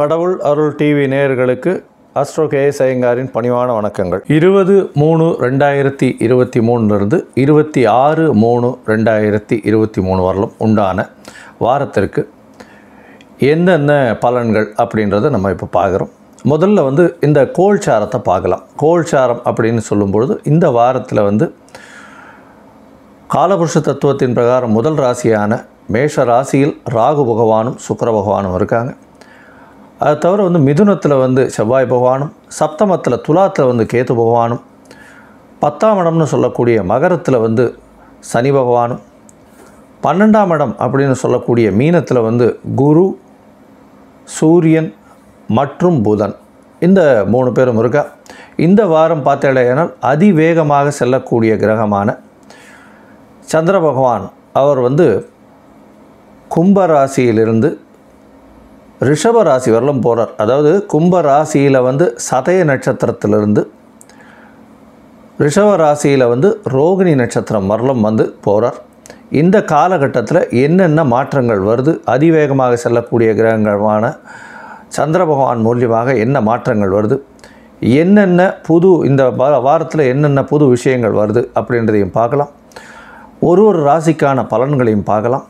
கடவுள் அருள் டிவி நேயர்களுக்கு அஸ்ட்ரோ கே எஸ் ஐயங்காரின் பணிவான வணக்கங்கள் இருபது மூணு ரெண்டாயிரத்தி இருபத்தி மூணுலேருந்து இருபத்தி ஆறு மூணு ரெண்டாயிரத்தி இருபத்தி மூணு வரலும் உண்டான வாரத்திற்கு எந்தெந்த பலன்கள் அப்படின்றத நம்ம இப்போ பார்க்குறோம் முதல்ல வந்து இந்த கோல்சாரத்தை பார்க்கலாம் கோல்சாரம் அப்படின்னு சொல்லும்பொழுது இந்த வாரத்தில் வந்து காலபுருஷ தத்துவத்தின் பிரகாரம் முதல் ராசியான மேஷ ராசியில் ராகு பகவானும் சுக்கர பகவானும் இருக்காங்க அது தவிர வந்து மிதுனத்தில் வந்து செவ்வாய் பகவானும் சப்தமத்தில் துலாத்தில் வந்து கேத்து பகவானும் பத்தாம் இடம்னு சொல்லக்கூடிய மகரத்தில் வந்து சனி பகவானும் பன்னெண்டாம் இடம் அப்படின்னு சொல்லக்கூடிய மீனத்தில் வந்து குரு சூரியன் மற்றும் புதன் இந்த மூணு பேரும் இருக்கா இந்த வாரம் பார்த்தேனால் அதிவேகமாக செல்லக்கூடிய கிரகமான சந்திர பகவான் அவர் வந்து கும்பராசியிலிருந்து ரிஷப ராசி வரலும் போகிறார் அதாவது கும்ப ராசியில் வந்து சதய நட்சத்திரத்திலிருந்து ரிஷப ராசியில் வந்து ரோகிணி நட்சத்திரம் வரலும் வந்து போகிறார் இந்த காலகட்டத்தில் என்னென்ன மாற்றங்கள் வருது அதிவேகமாக செல்லக்கூடிய கிரகங்களான சந்திர பகவான் மூலியமாக என்ன மாற்றங்கள் வருது என்னென்ன புது இந்த வாரத்தில் என்னென்ன புது விஷயங்கள் வருது அப்படின்றதையும் பார்க்கலாம் ஒரு ஒரு ராசிக்கான பலன்களையும் பார்க்கலாம்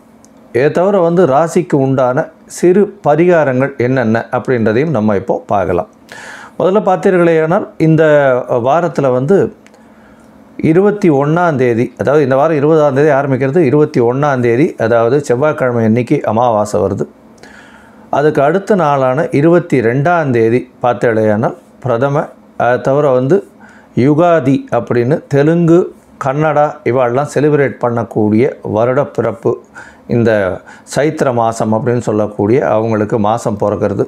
இதை தவிர வந்து ராசிக்கு உண்டான சிறு பரிகாரங்கள் என்னென்ன அப்படின்றதையும் நம்ம இப்போ பார்க்கலாம் முதல்ல பார்த்தீர்களேனால் இந்த வாரத்தில் வந்து இருபத்தி ஒன்றாந்தேதி அதாவது இந்த வாரம் இருபதாந்தேதி ஆரம்பிக்கிறது இருபத்தி ஒன்றாந்தேதி அதாவது செவ்வாய்க்கிழமை அன்னைக்கு அமாவாசை வருது அதுக்கு அடுத்த நாளான இருபத்தி ரெண்டாந்தேதி பார்த்தேடையானால் பிரதம அதை தவிர வந்து யுகாதி அப்படின்னு தெலுங்கு கன்னடா இவாளெலாம் செலிப்ரேட் பண்ணக்கூடிய வருட பிறப்பு இந்த சைத்திர மாதம் அப்படின்னு சொல்லக்கூடிய அவங்களுக்கு மாதம் பிறக்கிறது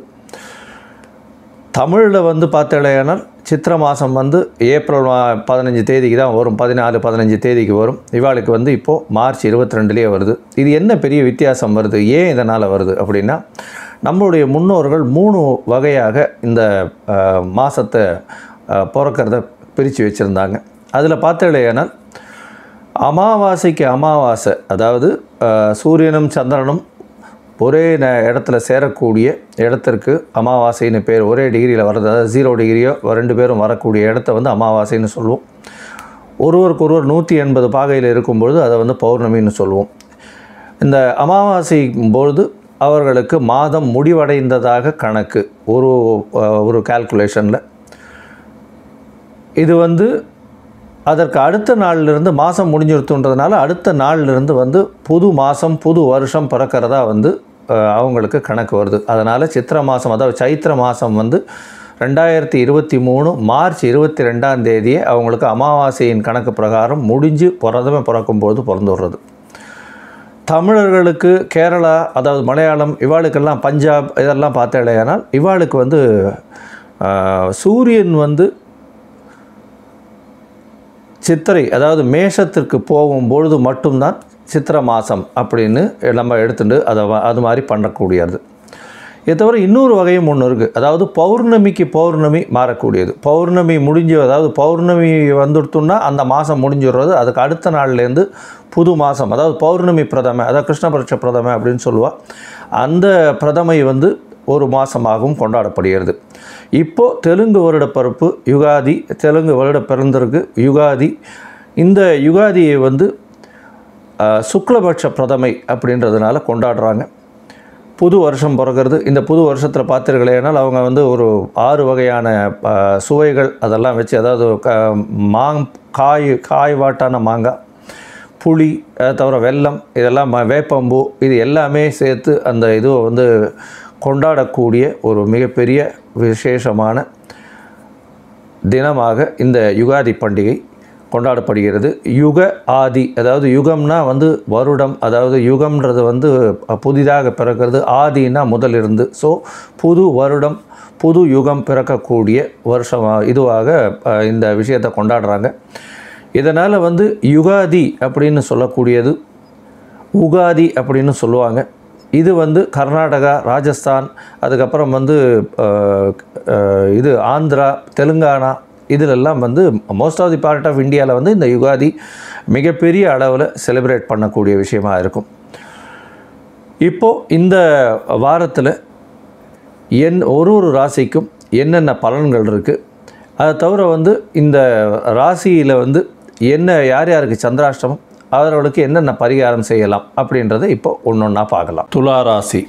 தமிழில் வந்து பார்த்தேனால் சித்திர மாதம் வந்து ஏப்ரல் மா பதினஞ்சு தேதிக்கு தான் வரும் பதினாலு பதினஞ்சு தேதிக்கு வரும் இவாளுக்கு வந்து இப்போது மார்ச் இருபத்தி ரெண்டுலேயே வருது இது என்ன பெரிய வித்தியாசம் வருது ஏன் இதனால் வருது அப்படின்னா நம்மளுடைய முன்னோர்கள் மூணு வகையாக இந்த மாதத்தை பிறக்கிறத பிரித்து வச்சுருந்தாங்க அதில் பார்த்தேனால் அமாவாசைக்கு அமாவாசை அதாவது சூரியனும் சந்திரனும் ஒரே ந இடத்துல சேரக்கூடிய இடத்திற்கு அமாவாசைன்னு பேர் ஒரே டிகிரியில் வர்றது அதாவது ஜீரோ டிகிரியோ ரெண்டு பேரும் வரக்கூடிய இடத்த வந்து அமாவாசைன்னு சொல்லுவோம் ஒருவருக்கு ஒருவர் நூற்றி எண்பது பாகையில் இருக்கும்பொழுது அதை வந்து பௌர்ணமின்னு சொல்லுவோம் இந்த அமாவாசை பொழுது அவர்களுக்கு மாதம் முடிவடைந்ததாக கணக்கு ஒரு ஒரு கால்குலேஷனில் இது வந்து அதற்கு அடுத்த நாளிலிருந்து மாதம் முடிஞ்சிருத்துன்றதுனால அடுத்த நாளிலிருந்து வந்து புது மாதம் புது வருஷம் பிறக்கிறதா வந்து அவங்களுக்கு கணக்கு வருது அதனால் சித்திர மாதம் அதாவது சைத்திர மாதம் வந்து ரெண்டாயிரத்தி இருபத்தி மூணு மார்ச் இருபத்தி ரெண்டாம் தேதியே அவங்களுக்கு அமாவாசையின் கணக்கு பிரகாரம் முடிஞ்சு பிறந்தமே பிறக்கும்போது பிறந்து விடுறது தமிழர்களுக்கு கேரளா அதாவது மலையாளம் இவாளுக்கெல்லாம் பஞ்சாப் இதெல்லாம் பார்த்தாலேயானால் இவாளுக்கு வந்து சூரியன் வந்து சித்திரை அதாவது மேஷத்திற்கு போகும் பொழுது மட்டும்தான் சித்திர மாதம் அப்படின்னு நம்ம எடுத்துட்டு அதை அது மாதிரி பண்ணக்கூடியது இதை தவிர இன்னொரு வகையும் ஒன்று இருக்குது அதாவது பௌர்ணமிக்கு பௌர்ணமி மாறக்கூடியது பௌர்ணமி முடிஞ்சு அதாவது பௌர்ணமி வந்துடுத்துன்னா அந்த மாதம் முடிஞ்சிடுறது அதுக்கு அடுத்த நாள்லேருந்து புது மாதம் அதாவது பௌர்ணமி பிரதமை அதாவது கிருஷ்ணபட்ச பிரதமை அப்படின்னு சொல்லுவாள் அந்த பிரதமை வந்து ஒரு மாதமாகவும் கொண்டாடப்படுகிறது இப்போது தெலுங்கு வருடப்பரப்பு யுகாதி தெலுங்கு வருட பிறந்திருக்கு யுகாதி இந்த யுகாதியை வந்து சுக்லபட்ச பிரதமை அப்படின்றதுனால கொண்டாடுறாங்க புது வருஷம் பிறகுறது இந்த புது வருஷத்தில் பார்த்தீர்களேனால் அவங்க வந்து ஒரு ஆறு வகையான சுவைகள் அதெல்லாம் வச்சு அதாவது க மாங் காய் காய் வாட்டான மாங்காய் புளி அதை தவிர வெல்லம் இதெல்லாம் வேப்பம்பூ இது எல்லாமே சேர்த்து அந்த இதுவை வந்து கொண்டாடக்கூடிய ஒரு மிகப்பெரிய விசேஷமான தினமாக இந்த யுகாதி பண்டிகை கொண்டாடப்படுகிறது யுக ஆதி அதாவது யுகம்னா வந்து வருடம் அதாவது யுகம்ன்றது வந்து புதிதாக பிறக்கிறது ஆதினா முதலிருந்து ஸோ புது வருடம் புது யுகம் பிறக்கக்கூடிய வருஷம் இதுவாக இந்த விஷயத்தை கொண்டாடுறாங்க இதனால் வந்து யுகாதி அப்படின்னு சொல்லக்கூடியது உகாதி அப்படின்னு சொல்லுவாங்க இது வந்து கர்நாடகா ராஜஸ்தான் அதுக்கப்புறம் வந்து இது ஆந்திரா தெலுங்கானா இதிலெல்லாம் வந்து most of the part of இந்தியாவில் வந்து இந்த யுகாதி மிகப்பெரிய அளவில் செலிப்ரேட் பண்ணக்கூடிய விஷயமாக இருக்கும் இப்போது இந்த வாரத்தில் என் ஒரு ஒரு ராசிக்கும் என்னென்ன பலன்கள் இருக்குது அதை தவிர வந்து இந்த ராசியில் வந்து என்ன யார் யாருக்கு சந்திராஷ்டமம் அவர்களுக்கு என்னென்ன பரிகாரம் செய்யலாம் அப்படின்றத இப்போ ஒன்று ஒன்றா பார்க்கலாம் துளாராசி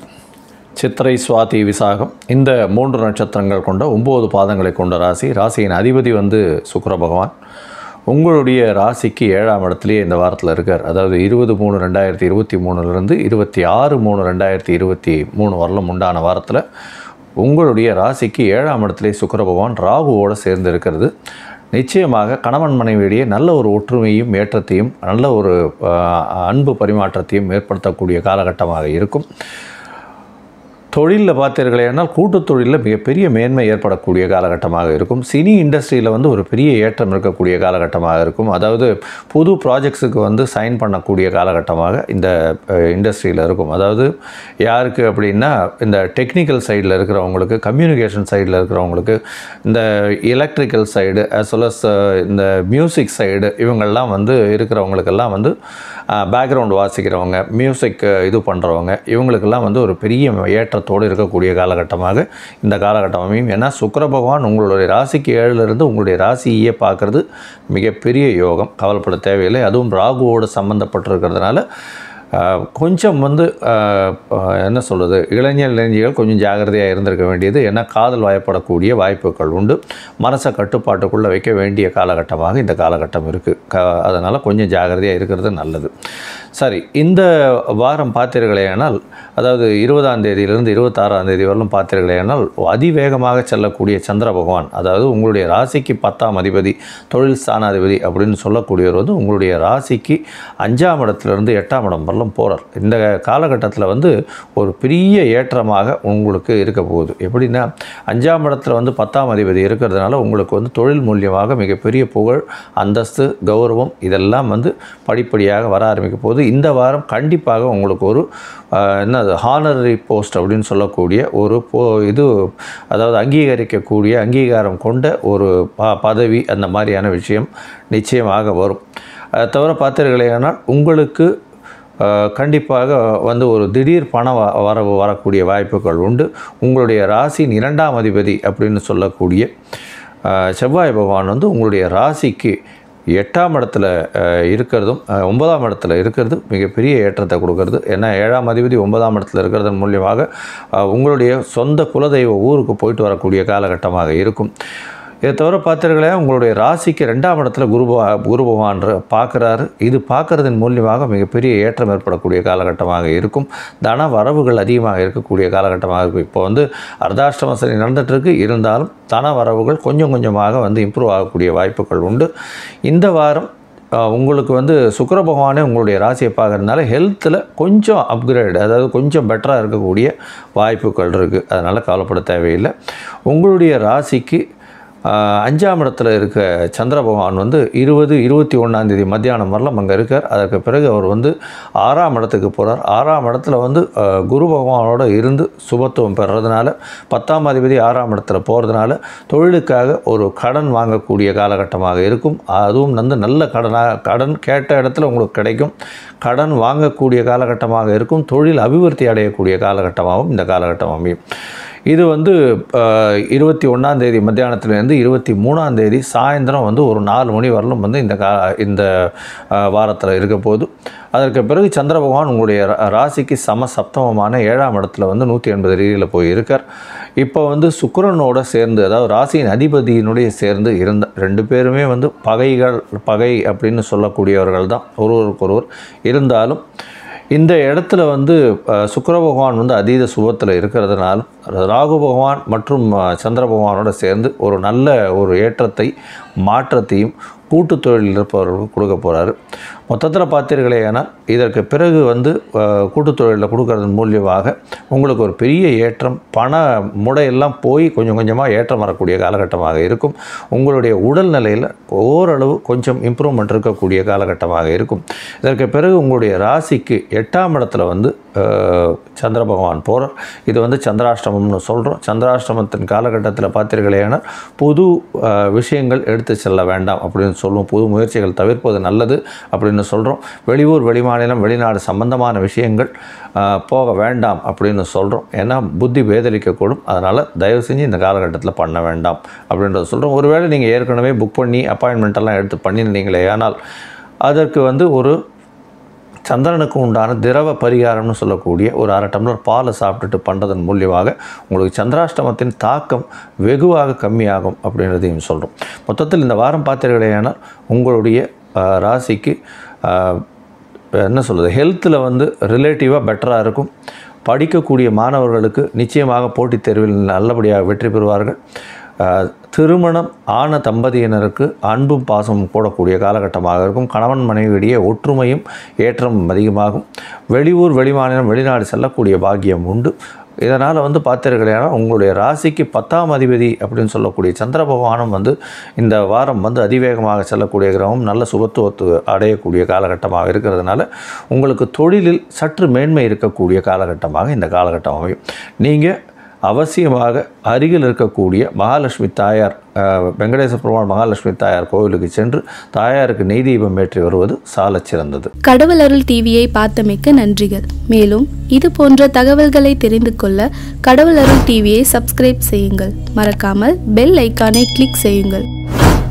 சித்திரை சுவாதி விசாகம் இந்த மூன்று நட்சத்திரங்கள் கொண்ட ஒம்பது பாதங்களை கொண்ட ராசி ராசியின் அதிபதி வந்து சுக்கர பகவான் உங்களுடைய ராசிக்கு ஏழாம் இடத்துலேயே இந்த வாரத்தில் இருக்கார் அதாவது இருபது மூணு ரெண்டாயிரத்தி இருபத்தி மூணுலேருந்து இருபத்தி ஆறு மூணு ரெண்டாயிரத்தி இருபத்தி மூணு வரலும் உண்டான வாரத்தில் உங்களுடைய ராசிக்கு ஏழாம் இடத்துலேயே சுக்கர பகவான் ராகுவோடு சேர்ந்து இருக்கிறது நிச்சயமாக கணவன் மனைவியிடையே நல்ல ஒரு ஒற்றுமையும் ஏற்றத்தையும் நல்ல ஒரு அன்பு பரிமாற்றத்தையும் ஏற்படுத்தக்கூடிய காலகட்டமாக இருக்கும் தொழிலில் பார்த்தீர்களே ஆனால் கூட்டுத் தொழிலில் மிகப்பெரிய மேன்மை ஏற்படக்கூடிய காலகட்டமாக இருக்கும் சினி இண்டஸ்ட்ரியில் வந்து ஒரு பெரிய ஏற்றம் இருக்கக்கூடிய காலகட்டமாக இருக்கும் அதாவது புது ப்ராஜெக்ட்ஸுக்கு வந்து சைன் பண்ணக்கூடிய காலகட்டமாக இந்த இண்டஸ்ட்ரியில் இருக்கும் அதாவது யாருக்கு அப்படின்னா இந்த டெக்னிக்கல் சைடில் இருக்கிறவங்களுக்கு கம்யூனிகேஷன் சைடில் இருக்கிறவங்களுக்கு இந்த electrical side as well as இந்த மியூசிக் சைடு இவங்கள்லாம் வந்து இருக்கிறவங்களுக்கெல்லாம் வந்து பேக்ரவுண்ட் வாசிக்கிறவங்க மியூசிக் இது பண்ணுறவங்க இவங்களுக்கெல்லாம் வந்து ஒரு பெரிய ஏற்ற பலத்தோடு இருக்கக்கூடிய காலகட்டமாக இந்த காலகட்டம் அமையும் ஏன்னா சுக்கர பகவான் உங்களுடைய ராசிக்கு ஏழிலிருந்து உங்களுடைய ராசியே பார்க்குறது மிகப்பெரிய யோகம் கவலைப்பட தேவையில்லை அதுவும் ராகுவோடு சம்மந்தப்பட்டிருக்கிறதுனால கொஞ்சம் வந்து என்ன சொல்கிறது இளைஞர் இளைஞர்கள் கொஞ்சம் ஜாகிரதையாக இருந்திருக்க வேண்டியது ஏன்னா காதல் வாய்ப்படக்கூடிய வாய்ப்புகள் உண்டு மனசை கட்டுப்பாட்டுக்குள்ளே வைக்க வேண்டிய காலகட்டமாக இந்த காலகட்டம் இருக்குது க அதனால் கொஞ்சம் ஜாகிரதையாக இருக்கிறது நல்லது சரி இந்த வாரம் பார்த்தீர்களேயானால் அதாவது இருபதாம் தேதியிலிருந்து இருபத்தாறாம் தேதி வரலும் பார்த்தீர்களேயானால் அதிவேகமாக செல்லக்கூடிய சந்திர பகவான் அதாவது உங்களுடைய ராசிக்கு பத்தாம் அதிபதி தொழில் ஸ்தானாதிபதி அப்படின்னு சொல்லக்கூடியவர் வந்து உங்களுடைய ராசிக்கு அஞ்சாம் இடத்துலேருந்து எட்டாம் இடம் வரலும் போகிறார் இந்த காலகட்டத்தில் வந்து ஒரு பெரிய ஏற்றமாக உங்களுக்கு இருக்க போகுது எப்படின்னா அஞ்சாம் இடத்துல வந்து பத்தாம் அதிபதி இருக்கிறதுனால உங்களுக்கு வந்து தொழில் மூலியமாக மிகப்பெரிய புகழ் அந்தஸ்து கௌரவம் இதெல்லாம் வந்து படிப்படியாக வர ஆரம்பிக்க போகுது இந்த வாரம் கண்டிப்பாக உங்களுக்கு ஒரு என்ன ஹானரரி போஸ்ட் அப்படின்னு சொல்லக்கூடிய ஒரு போ இது அதாவது அங்கீகரிக்கக்கூடிய அங்கீகாரம் கொண்ட ஒரு ப பதவி அந்த மாதிரியான விஷயம் நிச்சயமாக வரும் அதை தவிர பார்த்தீர்களேனால் உங்களுக்கு கண்டிப்பாக வந்து ஒரு திடீர் பண வரவு வரக்கூடிய வாய்ப்புகள் உண்டு உங்களுடைய ராசியின் இரண்டாம் அதிபதி அப்படின்னு சொல்லக்கூடிய செவ்வாய் பகவான் வந்து உங்களுடைய ராசிக்கு எட்டாம் இடத்துல இருக்கிறதும் ஒன்பதாம் இடத்துல இருக்கிறது மிகப்பெரிய ஏற்றத்தை கொடுக்கறது ஏன்னா ஏழாம் அதிபதி ஒன்பதாம் இடத்துல இருக்கிறதன் மூலியமாக உங்களுடைய சொந்த குலதெய்வ ஊருக்கு போயிட்டு வரக்கூடிய காலகட்டமாக இருக்கும் இதை தவிர பார்த்துருங்களே உங்களுடைய ராசிக்கு ரெண்டாம் இடத்துல குரு குரு பகவான் பார்க்குறாரு இது பார்க்குறதன் மூலியமாக மிகப்பெரிய ஏற்றம் ஏற்படக்கூடிய காலகட்டமாக இருக்கும் தன வரவுகள் அதிகமாக இருக்கக்கூடிய காலகட்டமாக இருக்கும் இப்போ வந்து அர்தாஷ்டம சனி நடந்துகிட்ருக்கு இருந்தாலும் தன வரவுகள் கொஞ்சம் கொஞ்சமாக வந்து இம்ப்ரூவ் ஆகக்கூடிய வாய்ப்புகள் உண்டு இந்த வாரம் உங்களுக்கு வந்து சுக்கர பகவானே உங்களுடைய ராசியை பார்க்குறதுனால ஹெல்த்தில் கொஞ்சம் அப்கிரேட் அதாவது கொஞ்சம் பெட்டராக இருக்கக்கூடிய வாய்ப்புகள் இருக்குது அதனால் கவலைப்பட தேவையில்லை உங்களுடைய ராசிக்கு அஞ்சாம் இடத்துல இருக்க சந்திர பகவான் வந்து இருபது இருபத்தி ஒன்றாந்தேதி மத்தியானம் வரலாம் அங்கே இருக்கார் அதற்கு பிறகு அவர் வந்து ஆறாம் இடத்துக்கு போகிறார் ஆறாம் இடத்துல வந்து குரு பகவானோடு இருந்து சுபத்துவம் பெறுறதுனால பத்தாம் அதிபதி ஆறாம் இடத்துல போகிறதுனால தொழிலுக்காக ஒரு கடன் வாங்கக்கூடிய காலகட்டமாக இருக்கும் அதுவும் வந்து நல்ல கடனாக கடன் கேட்ட இடத்துல உங்களுக்கு கிடைக்கும் கடன் வாங்கக்கூடிய காலகட்டமாக இருக்கும் தொழில் அபிவிருத்தி அடையக்கூடிய காலகட்டமாகவும் இந்த காலகட்டம் அமையும் இது வந்து இருபத்தி ஒன்றாந்தேதி மத்தியானத்துலேருந்து இருபத்தி மூணாந்தேதி சாயந்தரம் வந்து ஒரு நாலு மணி வரலும் வந்து இந்த கா இந்த வாரத்தில் இருக்க போது அதற்கு பிறகு சந்திர பகவான் உங்களுடைய ராசிக்கு சம சப்தமமான ஏழாம் இடத்துல வந்து நூற்றி எண்பது டிகிரியில் போய் இருக்கார் இப்போ வந்து சுக்கரனோட சேர்ந்து அதாவது ராசியின் அதிபதியினுடைய சேர்ந்து இருந்த ரெண்டு பேருமே வந்து பகைகள் பகை அப்படின்னு சொல்லக்கூடியவர்கள் தான் ஒருவருக்கொருவர் இருந்தாலும் இந்த இடத்துல வந்து சுக்கர பகவான் வந்து அதீத சுபத்தில் இருக்கிறதுனால ராகு பகவான் மற்றும் சந்திர பகவானோட சேர்ந்து ஒரு நல்ல ஒரு ஏற்றத்தை மாற்றத்தையும் கூட்டு தொழில் இருப்பவர்களுக்கு கொடுக்க போகிறாரு மொத்தத்தில் பார்த்தீர்களே ஆனால் இதற்கு பிறகு வந்து கூட்டுத்தொழிலில் கொடுக்கறது மூலியமாக உங்களுக்கு ஒரு பெரிய ஏற்றம் பண முடையெல்லாம் போய் கொஞ்சம் கொஞ்சமாக ஏற்றம் வரக்கூடிய காலகட்டமாக இருக்கும் உங்களுடைய உடல்நிலையில் ஓரளவு கொஞ்சம் இம்ப்ரூவ்மெண்ட் இருக்கக்கூடிய காலகட்டமாக இருக்கும் இதற்கு பிறகு உங்களுடைய ராசிக்கு எட்டாம் இடத்துல வந்து சந்திர பகவான் போகிறார் இது வந்து சந்திராஷ்டமம்னு சொல்கிறோம் சந்திராஷ்டமத்தின் காலகட்டத்தில் பார்த்தீர்களே ஏன்னா புது விஷயங்கள் எடுத்து செல்ல வேண்டாம் அப்படின்னு சொல்லுவோம் புது முயற்சிகள் தவிர்ப்பது நல்லது அப்படின்னு அப்படின்னு சொல்கிறோம் வெளியூர் வெளிமாநிலம் வெளிநாடு சம்பந்தமான விஷயங்கள் போக வேண்டாம் அப்படின்னு சொல்கிறோம் ஏன்னா புத்தி வேதளிக்கக்கூடும் அதனால் தயவு செஞ்சு இந்த காலகட்டத்தில் பண்ண வேண்டாம் அப்படின்றத சொல்கிறோம் ஒருவேளை நீங்கள் ஏற்கனவே புக் பண்ணி அப்பாயின்மெண்ட்டெல்லாம் எடுத்து பண்ணியிருந்தீங்களே ஆனால் அதற்கு வந்து ஒரு சந்திரனுக்கு உண்டான திரவ பரிகாரம்னு சொல்லக்கூடிய ஒரு அரை டம்ளர் பாலை சாப்பிட்டுட்டு பண்ணுறதன் மூலியமாக உங்களுக்கு சந்திராஷ்டமத்தின் தாக்கம் வெகுவாக கம்மியாகும் அப்படின்றதையும் சொல்கிறோம் மொத்தத்தில் இந்த வாரம் பார்த்தீர்களேயானால் உங்களுடைய ராசிக்கு என்ன சொல்கிறது ஹெல்த்தில் வந்து ரிலேட்டிவாக பெட்டராக இருக்கும் படிக்கக்கூடிய மாணவர்களுக்கு நிச்சயமாக போட்டித் தேர்வில் நல்லபடியாக வெற்றி பெறுவார்கள் திருமணம் ஆன தம்பதியினருக்கு அன்பும் பாசமும் கூடக்கூடிய காலகட்டமாக இருக்கும் கணவன் மனைவியிடையே ஒற்றுமையும் ஏற்றமும் அதிகமாகும் வெளியூர் வெளிமாநிலம் வெளிநாடு செல்லக்கூடிய பாக்கியம் உண்டு இதனால் வந்து பார்த்தீர்களேனா உங்களுடைய ராசிக்கு பத்தாம் அதிபதி அப்படின்னு சொல்லக்கூடிய சந்திர பகவானும் வந்து இந்த வாரம் வந்து அதிவேகமாக செல்லக்கூடிய கிரகம் நல்ல சுபத்துவத்து அடையக்கூடிய காலகட்டமாக இருக்கிறதுனால உங்களுக்கு தொழிலில் சற்று மேன்மை இருக்கக்கூடிய காலகட்டமாக இந்த காலகட்டம் அமையும் நீங்கள் அவசியமாக அருகில் இருக்கக்கூடிய மகாலட்சுமி தாயார் வெங்கடேச பெருமாள் மகாலட்சுமி தாயார் கோவிலுக்கு சென்று தாயாருக்கு நெய் தீபம் ஏற்றி வருவது சால சிறந்தது கடவுள் அருள் டிவியை பார்த்தமைக்க நன்றிகள் மேலும் இது போன்ற தகவல்களை தெரிந்து கொள்ள கடவுள் அருள் டிவியை சப்ஸ்கிரைப் செய்யுங்கள் மறக்காமல் பெல் ஐக்கானை கிளிக் செய்யுங்கள்